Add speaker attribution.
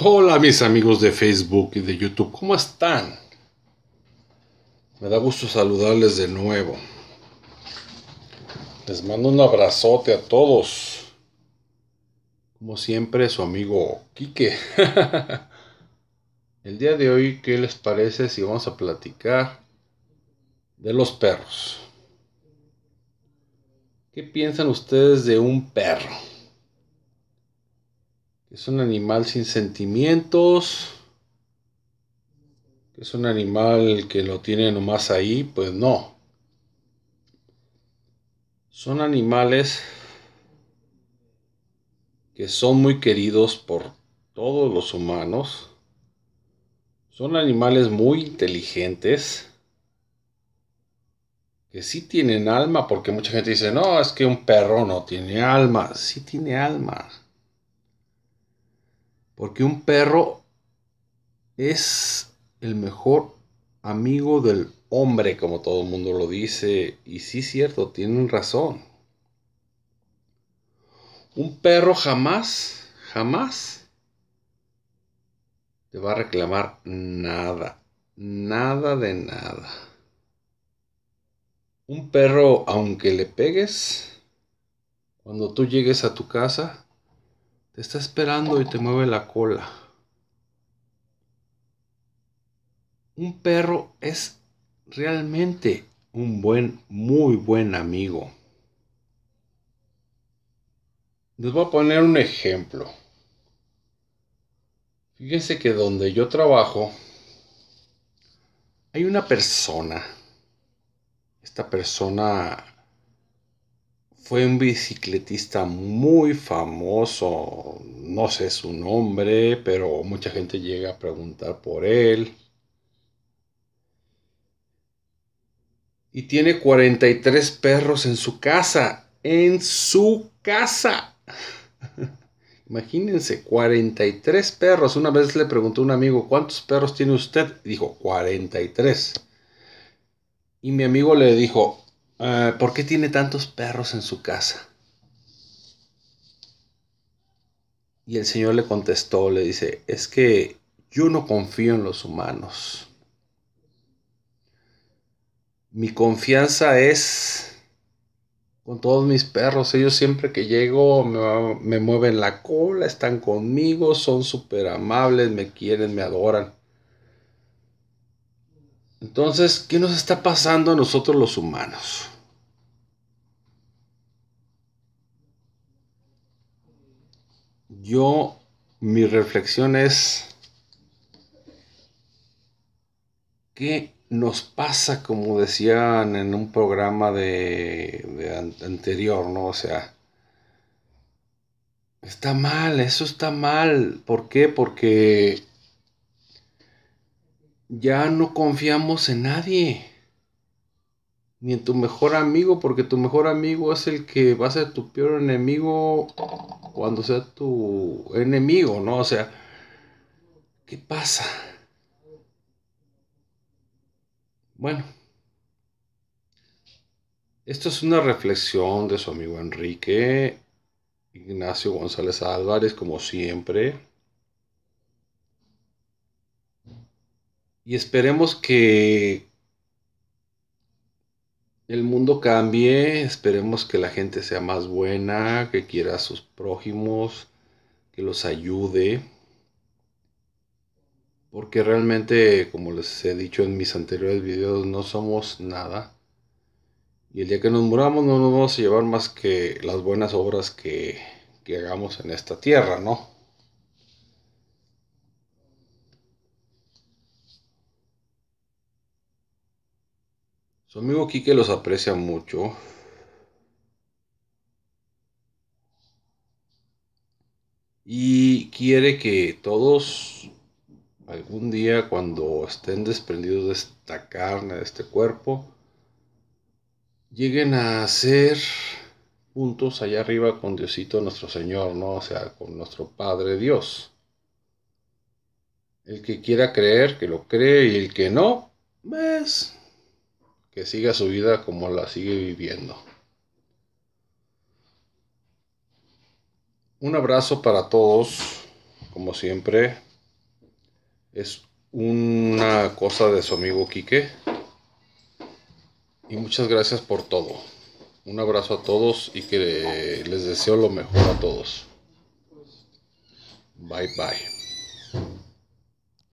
Speaker 1: Hola mis amigos de Facebook y de YouTube, ¿cómo están? Me da gusto saludarles de nuevo. Les mando un abrazote a todos. Como siempre, su amigo Quique. El día de hoy, ¿qué les parece si vamos a platicar de los perros? ¿Qué piensan ustedes de un perro? Es un animal sin sentimientos. Es un animal que lo tiene nomás ahí, pues no. Son animales que son muy queridos por todos los humanos. Son animales muy inteligentes que sí tienen alma, porque mucha gente dice, no, es que un perro no tiene alma, sí tiene alma. Porque un perro es el mejor amigo del hombre, como todo el mundo lo dice. Y sí, cierto, tienen razón. Un perro jamás, jamás te va a reclamar nada. Nada de nada. Un perro, aunque le pegues, cuando tú llegues a tu casa, te está esperando y te mueve la cola. Un perro es realmente un buen, muy buen amigo. Les voy a poner un ejemplo. Fíjense que donde yo trabajo hay una persona. Esta persona fue un bicicletista muy famoso, no sé su nombre, pero mucha gente llega a preguntar por él. Y tiene 43 perros en su casa, en su casa. Imagínense, 43 perros. Una vez le preguntó a un amigo, ¿cuántos perros tiene usted? Dijo, 43. Y mi amigo le dijo, Ah, ¿Por qué tiene tantos perros en su casa? Y el Señor le contestó, le dice, es que yo no confío en los humanos. Mi confianza es con todos mis perros. Ellos siempre que llego me, me mueven la cola, están conmigo, son súper amables, me quieren, me adoran. Entonces, ¿qué nos está pasando a nosotros los humanos? Yo, mi reflexión es, ¿qué nos pasa, como decían en un programa de, de anterior, no? O sea, está mal, eso está mal. ¿Por qué? Porque ya no confiamos en nadie. Ni en tu mejor amigo, porque tu mejor amigo es el que va a ser tu peor enemigo cuando sea tu enemigo, ¿no? O sea, ¿qué pasa? Bueno, esto es una reflexión de su amigo Enrique Ignacio González Álvarez, como siempre. y esperemos que el mundo cambie, esperemos que la gente sea más buena, que quiera a sus prójimos, que los ayude. Porque realmente, como les he dicho en mis anteriores videos, no somos nada. Y el día que nos muramos no nos vamos a llevar más que las buenas obras que, que hagamos en esta tierra, ¿no? Su amigo Quique los aprecia mucho. Y quiere que todos algún día cuando estén desprendidos de esta carne, de este cuerpo, lleguen a ser juntos allá arriba con Diosito nuestro Señor, ¿no? O sea, con nuestro Padre Dios. El que quiera creer, que lo cree, y el que no, pues que siga su vida como la sigue viviendo. Un abrazo para todos, como siempre. Es una cosa de su amigo Quique. Y muchas gracias por todo. Un abrazo a todos y que les deseo lo mejor a todos. Bye bye.